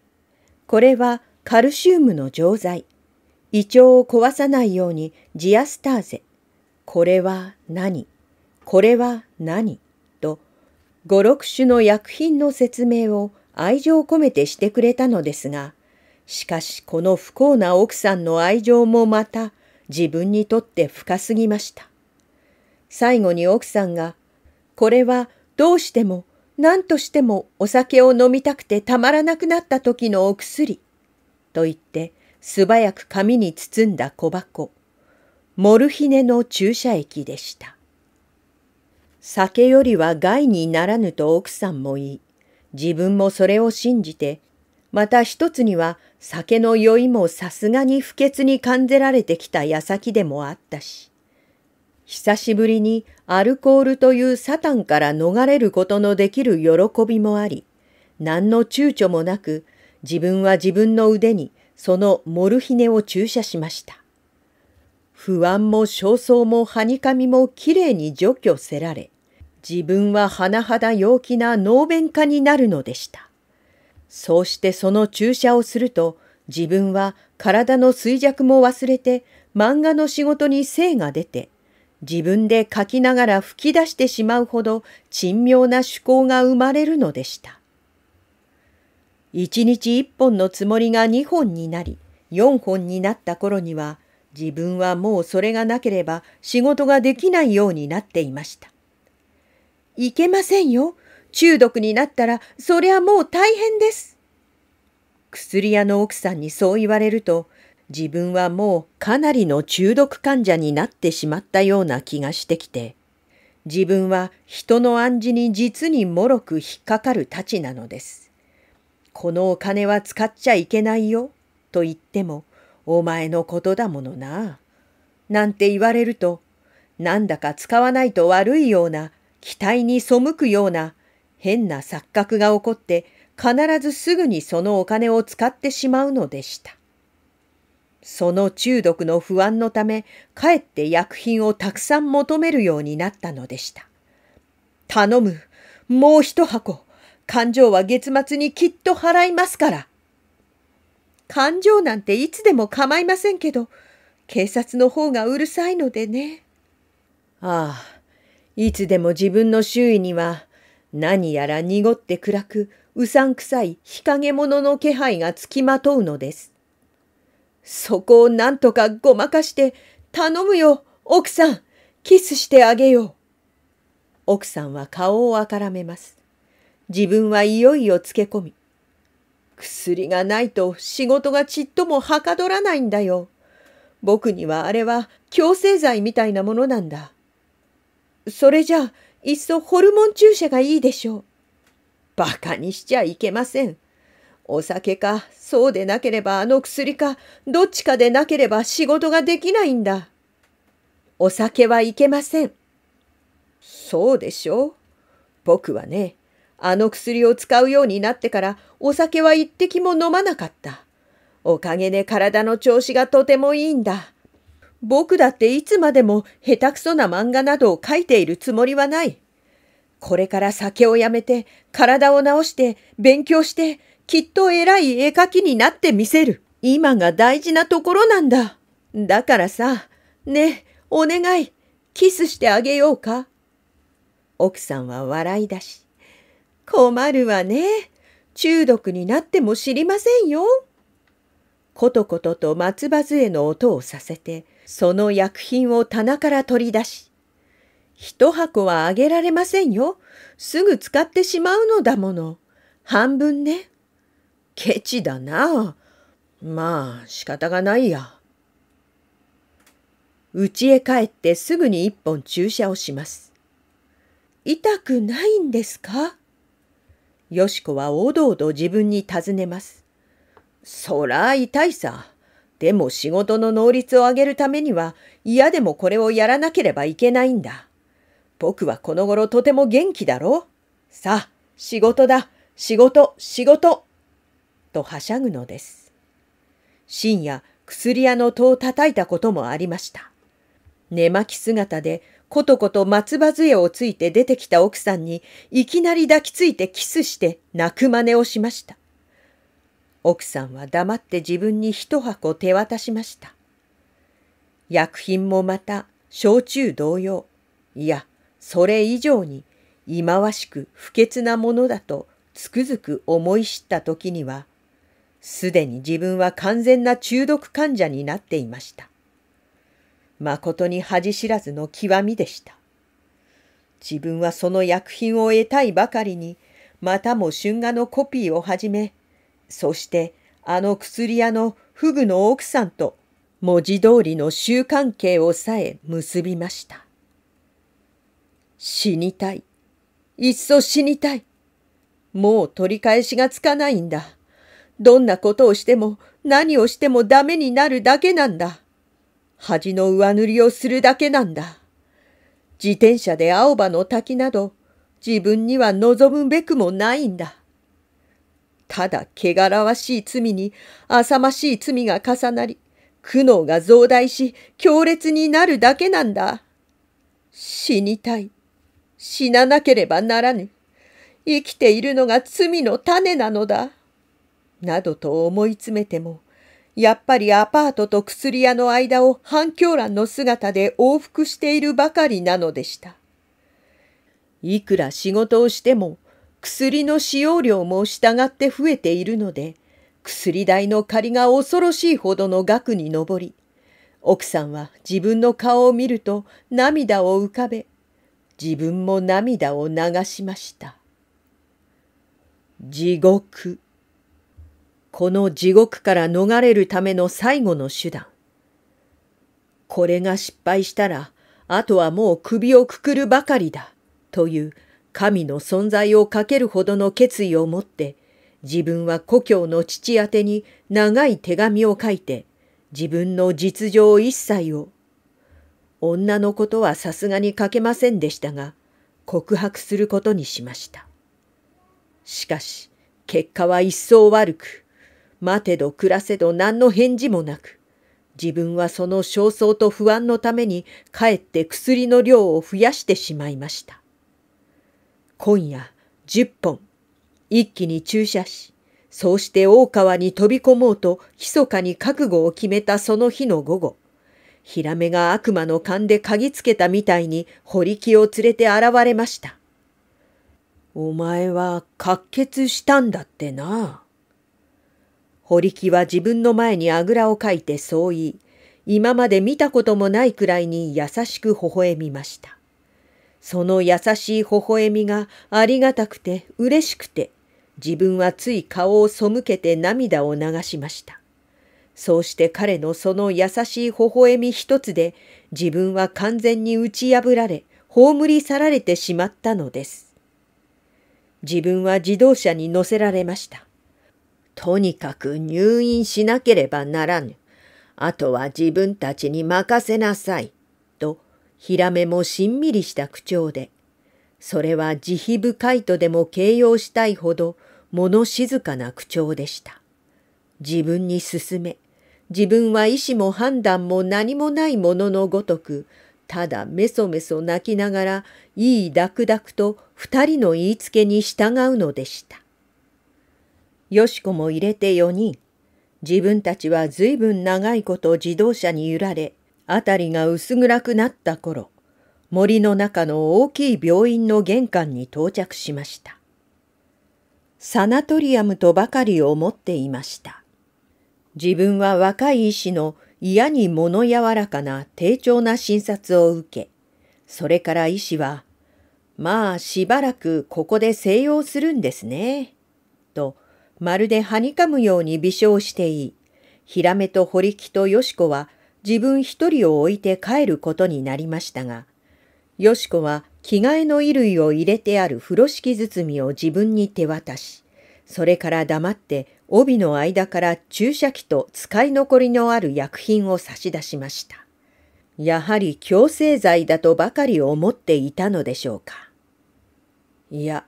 これはカルシウムの錠剤。胃腸を壊さないようにジアスターゼ。これは何これは何と、五六種の薬品の説明を愛情込めてしてくれたのですが、しかしこの不幸な奥さんの愛情もまた自分にとって深すぎました。最後に奥さんが、これはどうしても何としてもお酒を飲みたくてたまらなくなった時のお薬。と言って素早く紙に包んだ小箱。モルヒネの注射液でした。酒よりは害にならぬと奥さんも言い、自分もそれを信じて、また一つには酒の酔いもさすがに不潔に感じられてきた矢先でもあったし、久しぶりにアルコールというサタンから逃れることのできる喜びもあり、何の躊躇もなく自分は自分の腕にそのモルヒネを注射しました。不安も焦燥もはにかみもきれいに除去せられ、自分は甚だ陽気な能弁家になるのでした。そうしてその注射をすると、自分は体の衰弱も忘れて、漫画の仕事に精が出て、自分で書きながら吹き出してしまうほど珍妙な趣向が生まれるのでした。一日一本のつもりが二本になり、四本になった頃には、自分はもうそれがなければ仕事ができないようになっていました。いけませんよ。中毒になったら、そりゃもう大変です。薬屋の奥さんにそう言われると、自分はもうかなりの中毒患者になってしまったような気がしてきて、自分は人の暗示に実にもろく引っかかるたちなのです。このお金は使っちゃいけないよ、と言っても、お前のことだものな。なんて言われると、なんだか使わないと悪いような、期待に背くような、変な錯覚が起こって、必ずすぐにそのお金を使ってしまうのでした。その中毒の不安のため、かえって薬品をたくさん求めるようになったのでした。頼む、もう一箱、勘定は月末にきっと払いますから。勘定なんていつでも構いませんけど、警察の方がうるさいのでね。ああ、いつでも自分の周囲には、何やら濁って暗く、うさんくさい日陰者の気配がつきまとうのです。そこをなんとかごまかして、頼むよ、奥さん、キスしてあげよう。奥さんは顔をあからめます。自分はいよいよつけ込み。薬がないと仕事がちっともはかどらないんだよ。僕にはあれは強制剤みたいなものなんだ。それじゃあ、いっそホルモン注射がいいでしょう。馬鹿にしちゃいけません。お酒か、そうでなければあの薬か、どっちかでなければ仕事ができないんだ。お酒はいけません。そうでしょう。僕はね、あの薬を使うようになってからお酒は一滴も飲まなかった。おかげで体の調子がとてもいいんだ。僕だっていつまでも下手くそな漫画などを書いているつもりはない。これから酒をやめて、体を治して、勉強して、きっと偉い絵描きになってみせる。今が大事なところなんだ。だからさ、ね、お願い、キスしてあげようか。奥さんは笑い出し、困るわね。中毒になっても知りませんよ。ことことと松葉杖の音をさせて、その薬品を棚から取り出し、一箱はあげられませんよ。すぐ使ってしまうのだもの。半分ね。ケチだな。まあ仕方がないや。家へ帰ってすぐに一本注射をします。痛くないんですかよしこはおどおど自分に尋ねます。そら痛いさ。でも仕事の能率を上げるためには嫌でもこれをやらなければいけないんだ。僕はこの頃とても元気だろさあ、仕事だ、仕事、仕事。とはしゃぐのです。深夜、薬屋の戸を叩いたこともありました。寝巻き姿で、ことこと松葉杖をついて出てきた奥さんに、いきなり抱きついてキスして泣く真似をしました。奥さんは黙って自分に一箱手渡しました。薬品もまた、焼酎同様、いや、それ以上に、忌まわしく不潔なものだとつくづく思い知った時にはすでに自分は完全な中毒患者になっていました。誠に恥知らずの極みでした。自分はその薬品を得たいばかりに、またも春画のコピーをはじめ、そしてあの薬屋のフグの奥さんと文字通りの習関係をさえ結びました。死にたい。いっそ死にたい。もう取り返しがつかないんだ。どんなことをしても何をしてもダメになるだけなんだ。恥の上塗りをするだけなんだ。自転車で青葉の滝など自分には望むべくもないんだ。ただ汚らわしい罪に浅ましい罪が重なり、苦悩が増大し強烈になるだけなんだ。死にたい。死ななければならぬ。生きているのが罪の種なのだ。などと思い詰めても、やっぱりアパートと薬屋の間を反響欄の姿で往復しているばかりなのでした。いくら仕事をしても、薬の使用量も従って増えているので、薬代の借りが恐ろしいほどの額に上り、奥さんは自分の顔を見ると涙を浮かべ、自分も涙を流しました。地獄。この地獄から逃れるための最後の手段。これが失敗したら、あとはもう首をくくるばかりだ、という神の存在をかけるほどの決意を持って、自分は故郷の父宛てに長い手紙を書いて、自分の実情一切を。女のことはさすがに書けませんでしたが、告白することにしました。しかし、結果は一層悪く、待てど暮らせど何の返事もなく、自分はその焦燥と不安のためにかえって薬の量を増やしてしまいました。今夜10本、一気に注射し、そうして大川に飛び込もうと密かに覚悟を決めたその日の午後、ヒラメが悪魔の勘で嗅ぎつけたみたいに堀木を連れて現れました。お前は滑血したんだってな。堀木は自分の前にあぐらをかいてそう言い、今まで見たこともないくらいに優しく微笑みました。その優しい微笑みがありがたくて嬉しくて、自分はつい顔を背けて涙を流しました。そうして彼のその優しい微笑み一つで、自分は完全に打ち破られ、葬り去られてしまったのです。自分は自動車に乗せられました。とにかく入院しなければならぬ。あとは自分たちに任せなさい。と、ヒラメもしんみりした口調で、それは慈悲深いとでも形容したいほど、物静かな口調でした。自分に進め、自分は意志も判断も何もないもののごとく、ただメソメソ泣きながら、いいダクダクと二人の言いつけに従うのでした。よしこも入れて4人。自分たちはずいぶん長いこと自動車に揺られ、辺りが薄暗くなった頃、森の中の大きい病院の玄関に到着しました。サナトリアムとばかり思っていました。自分は若い医師の嫌に物柔らかな丁重な診察を受け、それから医師は、まあしばらくここで静養するんですね、とまるではにかむように微笑していい。ヒラメと堀木とよしこは自分一人を置いて帰ることになりましたが、よしこは着替えの衣類を入れてある風呂敷包みを自分に手渡し、それから黙って帯の間から注射器と使い残りのある薬品を差し出しました。やはり強制罪だとばかり思っていたのでしょうか。いや、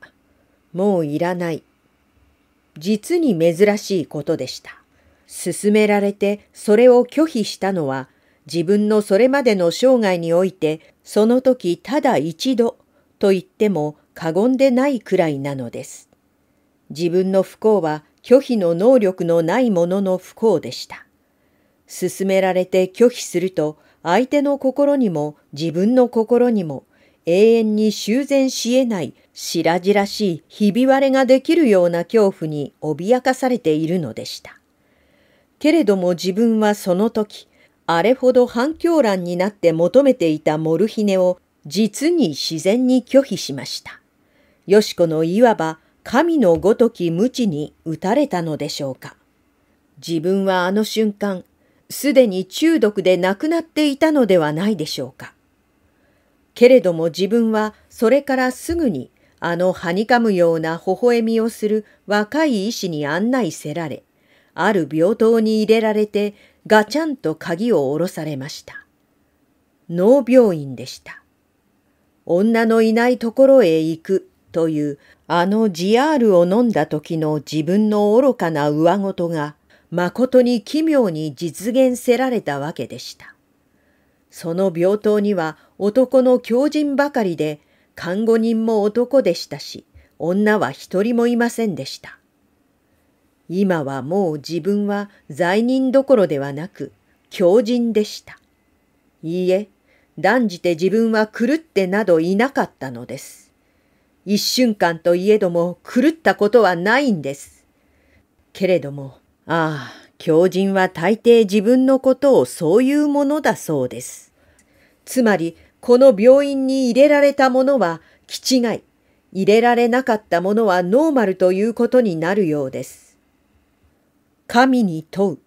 もういらない実に珍しいことでした。勧められてそれを拒否したのは、自分のそれまでの生涯において、その時ただ一度と言っても過言でないくらいなのです。自分の不幸は拒否の能力のないものの不幸でした。勧められて拒否すると、相手の心にも自分の心にも永遠に修繕し得ない白々しいひび割れができるような恐怖に脅かされているのでした。けれども自分はその時、あれほど反響乱になって求めていたモルヒネを実に自然に拒否しました。よしこのいわば神のごとき無知に打たれたのでしょうか。自分はあの瞬間、すでに中毒で亡くなっていたのではないでしょうか。けれども自分はそれからすぐにあのはにかむような微笑みをする若い医師に案内せられ、ある病棟に入れられてガチャンと鍵を下ろされました。脳病院でした。女のいないところへ行くというあのジアールを飲んだ時の自分の愚かな上事がまことに奇妙に実現せられたわけでした。その病棟には男の狂人ばかりで、看護人も男でしたし、女は一人もいませんでした。今はもう自分は罪人どころではなく、狂人でした。いいえ、断じて自分は狂ってなどいなかったのです。一瞬間といえども狂ったことはないんです。けれども、ああ、狂人は大抵自分のことをそういうものだそうです。つまり、この病院に入れられたものは、気違い、入れられなかったものはノーマルということになるようです。神に問う。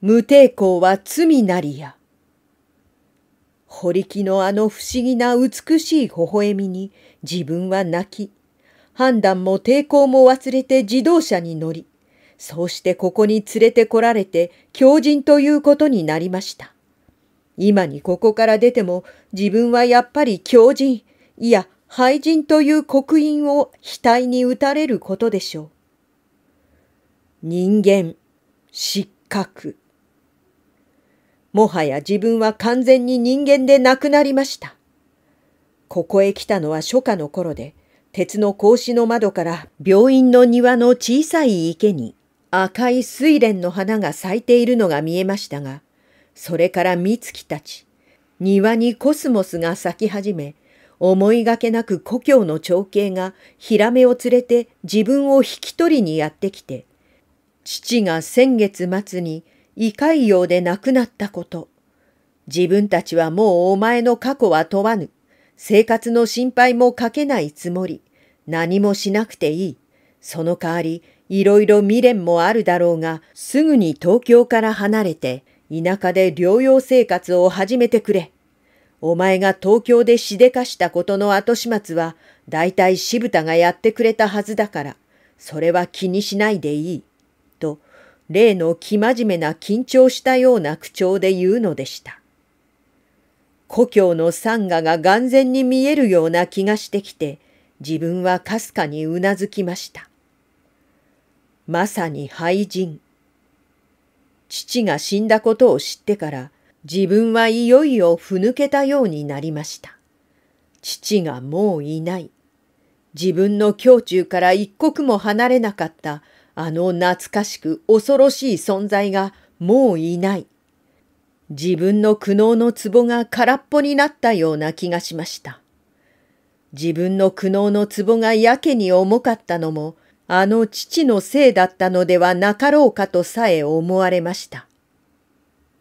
無抵抗は罪なりや。堀木のあの不思議な美しい微笑みに自分は泣き、判断も抵抗も忘れて自動車に乗り、そうしてここに連れてこられて狂人ということになりました。今にここから出ても自分はやっぱり狂人、いや廃人という刻印を額に打たれることでしょう。人間、失格。もはや自分は完全に人間でなくなりました。ここへ来たのは初夏の頃で、鉄の格子の窓から病院の庭の小さい池に赤い睡蓮の花が咲いているのが見えましたが、それから美月たち、庭にコスモスが咲き始め、思いがけなく故郷の長兄がヒラメを連れて自分を引き取りにやってきて、父が先月末に胃潰瘍で亡くなったこと、自分たちはもうお前の過去は問わぬ、生活の心配もかけないつもり、何もしなくていい、その代わりいろいろ未練もあるだろうが、すぐに東京から離れて、田舎で療養生活を始めてくれ。お前が東京でしでかしたことの後始末は、大体渋田がやってくれたはずだから、それは気にしないでいい。と、例の生真面目な緊張したような口調で言うのでした。故郷の山河が眼前に見えるような気がしてきて、自分はかすかにうなずきました。まさに廃人。父が死んだことを知ってから、自分はいよいよふぬけたようになりました。父がもういない。自分の胸中から一刻も離れなかったあの懐かしく恐ろしい存在がもういない。自分の苦悩の壺が空っぽになったような気がしました。自分の苦悩の壺がやけに重かったのも、あの父のせいだったのではなかろうかとさえ思われました。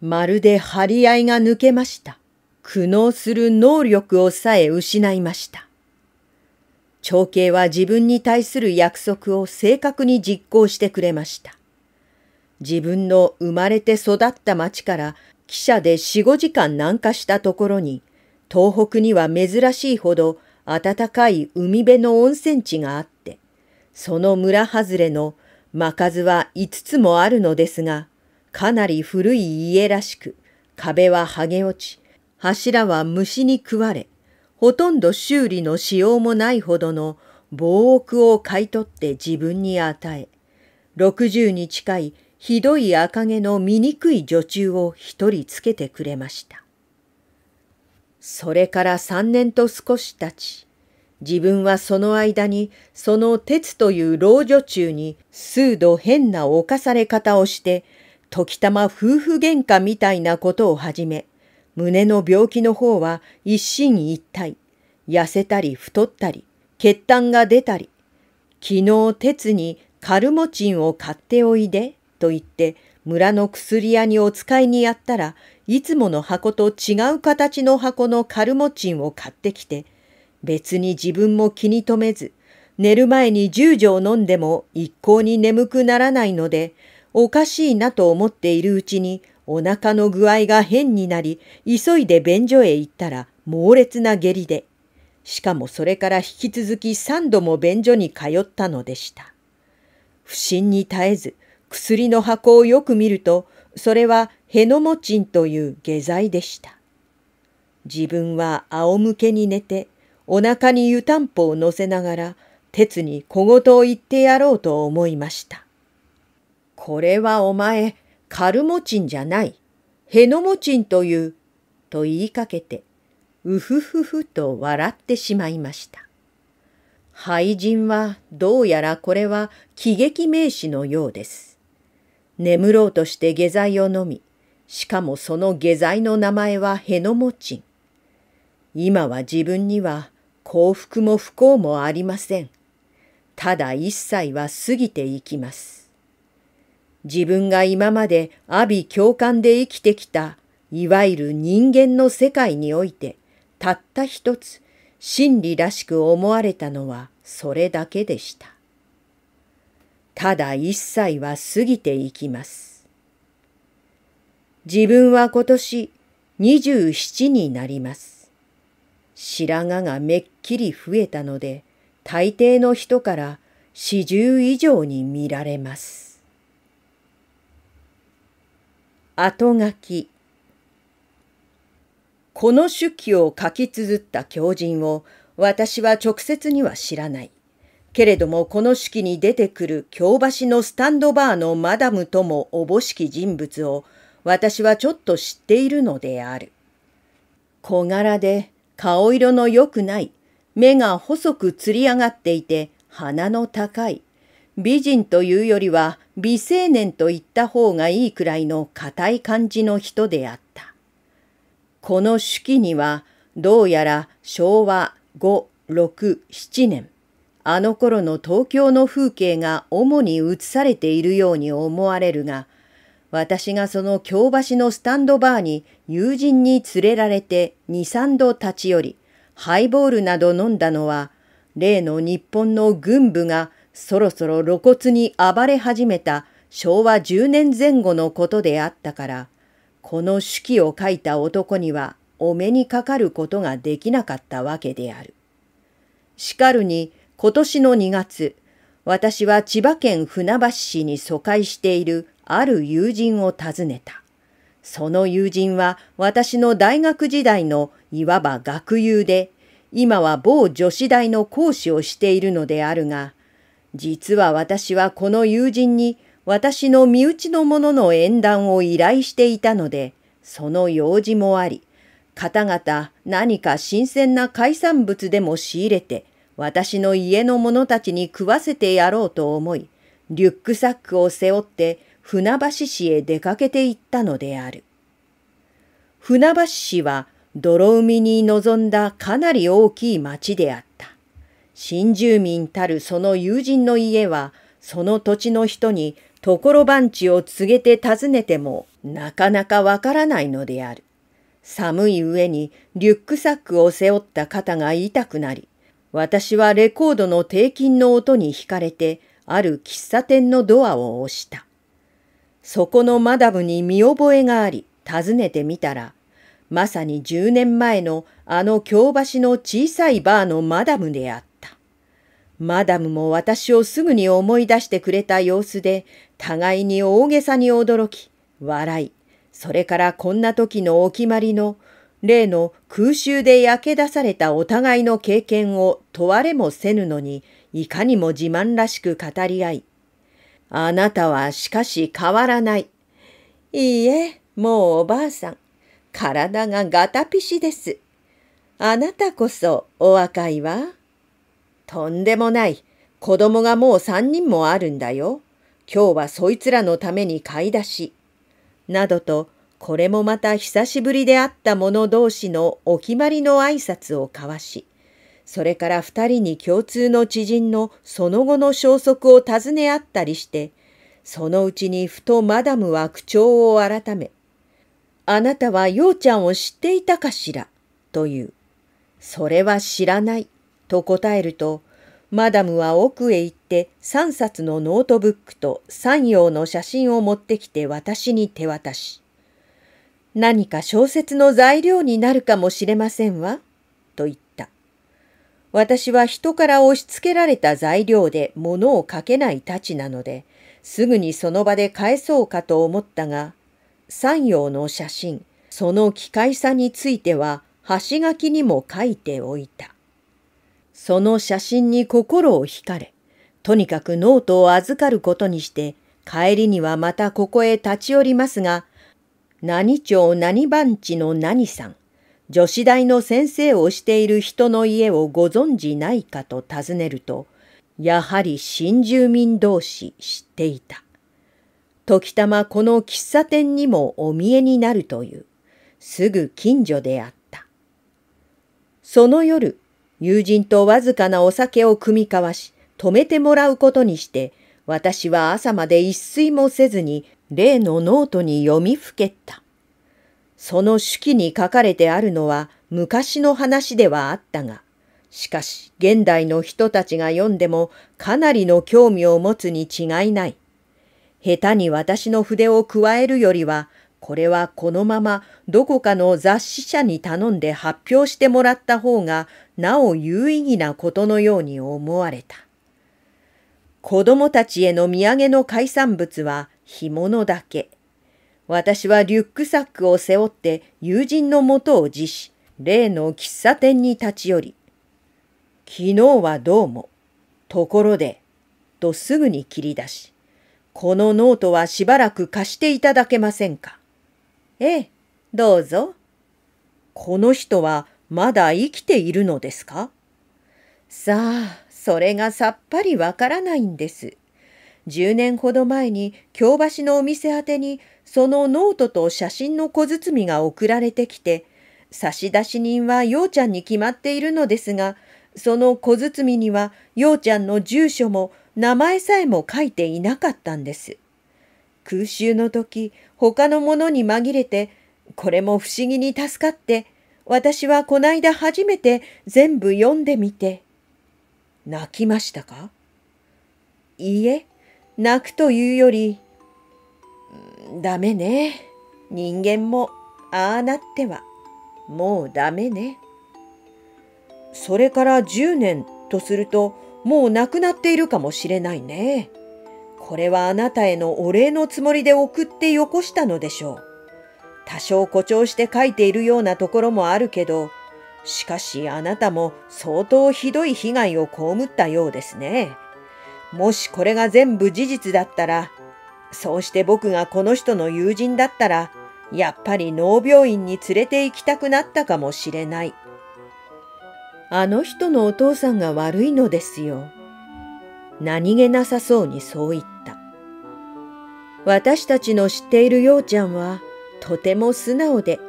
まるで張り合いが抜けました。苦悩する能力をさえ失いました。長兄は自分に対する約束を正確に実行してくれました。自分の生まれて育った町から汽車で四五時間南下したところに、東北には珍しいほど暖かい海辺の温泉地があって、その村外れの間数は5つもあるのですが、かなり古い家らしく、壁は剥げ落ち、柱は虫に食われ、ほとんど修理のしようもないほどの防屋を買い取って自分に与え、60に近いひどい赤毛の醜い女中を一人つけてくれました。それから3年と少し経ち、自分はその間に、その鉄という老女中に、数度変な犯され方をして、時たま夫婦喧嘩みたいなことをはじめ、胸の病気の方は一心一体、痩せたり太ったり、血痰が出たり、昨日鉄にカルモチンを買っておいで、と言って、村の薬屋にお使いにやったらいつもの箱と違う形の箱のカルモチンを買ってきて別に自分も気に留めず、寝る前に十錠飲んでも一向に眠くならないので、おかしいなと思っているうちにお腹の具合が変になり、急いで便所へ行ったら猛烈な下痢で、しかもそれから引き続き三度も便所に通ったのでした。不審に絶えず、薬の箱をよく見ると、それはヘノモチンという下剤でした。自分は仰向けに寝て、お腹に湯たんぽを乗せながら、鉄に小言を言ってやろうと思いました。これはお前、カルモチンじゃない、ヘノモチンという、と言いかけて、うふふふと笑ってしまいました。廃人はどうやらこれは喜劇名詞のようです。眠ろうとして下剤を飲み、しかもその下剤の名前はヘノモチン。今は自分には幸福も不幸もありません。ただ一切は過ぎていきます。自分が今まで阿鼻共感で生きてきた、いわゆる人間の世界において、たった一つ、真理らしく思われたのはそれだけでした。ただ一切は過ぎていきます。自分は今年27になります。白髪がめっきり増えたので、大抵の人から四十以上に見られます。後書きこの手記を書き綴った狂人を私は直接には知らない。けれどもこの手記に出てくる京橋のスタンドバーのマダムともおぼしき人物を私はちょっと知っているのである。小柄で顔色の良くない、目が細くつり上がっていて、鼻の高い、美人というよりは美青年と言った方がいいくらいの硬い感じの人であった。この手記には、どうやら昭和5、6、7年、あの頃の東京の風景が主に映されているように思われるが、私がその京橋のスタンドバーに友人に連れられて二三度立ち寄り、ハイボールなど飲んだのは、例の日本の軍部がそろそろ露骨に暴れ始めた昭和10年前後のことであったから、この手記を書いた男にはお目にかかることができなかったわけである。しかるに今年の2月、私は千葉県船橋市に疎開しているある友人を訪ねた。その友人は私の大学時代のいわば学友で、今は某女子大の講師をしているのであるが、実は私はこの友人に私の身内の者の縁談を依頼していたので、その用事もあり、方々何か新鮮な海産物でも仕入れて、私の家の者たちに食わせてやろうと思い、リュックサックを背負って船橋市へ出かけて行ったのである。船橋市は泥海に臨んだかなり大きい町であった。新住民たるその友人の家は、その土地の人にところを告げて訪ねてもなかなかわからないのである。寒い上にリュックサックを背負った肩が痛くなり、私はレコードの低金の音に惹かれて、ある喫茶店のドアを押した。そこのマダムに見覚えがあり、訪ねてみたら、まさに10年前のあの京橋の小さいバーのマダムであった。マダムも私をすぐに思い出してくれた様子で、互いに大げさに驚き、笑い、それからこんな時のお決まりの、例の空襲で焼け出されたお互いの経験を問われもせぬのに、いかにも自慢らしく語り合い、あなたはしかし変わらない。いいえ、もうおばあさん。体がガタピシです。あなたこそお若いわ。とんでもない。子供がもう三人もあるんだよ。今日はそいつらのために買い出し。などと、これもまた久しぶりであった者同士のお決まりの挨拶を交わし、それから二人に共通の知人のその後の消息を尋ね合ったりして、そのうちにふとマダムは口調を改め、あなたはようちゃんを知っていたかしらという。それは知らないと答えると、マダムは奥へ行って三冊のノートブックと三葉の写真を持ってきて私に手渡し、何か小説の材料になるかもしれませんわ、と言った。私は人から押し付けられた材料で物をかけないたちなので、すぐにその場で返そうかと思ったが、山陽の写真、その機械さについては端書きにも書いておいた。その写真に心を惹かれ、とにかくノートを預かることにして、帰りにはまたここへ立ち寄りますが、何町何番地の何さん、女子大の先生をしている人の家をご存じないかと尋ねると、やはり新住民同士知っていた。時たまこの喫茶店にもお見えになるという、すぐ近所であった。その夜、友人とわずかなお酒を酌み交わし、止めてもらうことにして、私は朝まで一睡もせずに、例のノートに読みふけった。その手記に書かれてあるのは昔の話ではあったが、しかし現代の人たちが読んでもかなりの興味を持つに違いない。下手に私の筆を加えるよりは、これはこのままどこかの雑誌社に頼んで発表してもらった方がなお有意義なことのように思われた。子供たちへの土産の海産物は干物だけ。私はリュックサックを背負って友人のもとを辞し、例の喫茶店に立ち寄り、昨日はどうも、ところで、とすぐに切り出し、このノートはしばらく貸していただけませんか。ええ、どうぞ。この人はまだ生きているのですかさあ、それがさっぱりわからないんです。10年ほど前に京橋のお店宛てにそのノートと写真の小包が送られてきて、差出人は陽ちゃんに決まっているのですが、その小包には陽ちゃんの住所も名前さえも書いていなかったんです。空襲の時、他のものに紛れて、これも不思議に助かって、私はこないだ初めて全部読んでみて。泣きましたかいいえ。泣くというより、ダメね。人間もああなってはもうダメね。それから10年とするともう亡くなっているかもしれないね。これはあなたへのお礼のつもりで送ってよこしたのでしょう。多少誇張して書いているようなところもあるけど、しかしあなたも相当ひどい被害を被ったようですね。もしこれが全部事実だったら、そうして僕がこの人の友人だったら、やっぱり脳病院に連れて行きたくなったかもしれない。あの人のお父さんが悪いのですよ。何気なさそうにそう言った。私たちの知っているようちゃんは、とても素直で、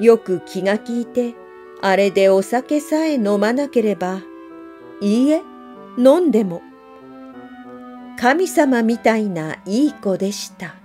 よく気が利いて、あれでお酒さえ飲まなければ、いいえ、飲んでも神様みたいないい子でした。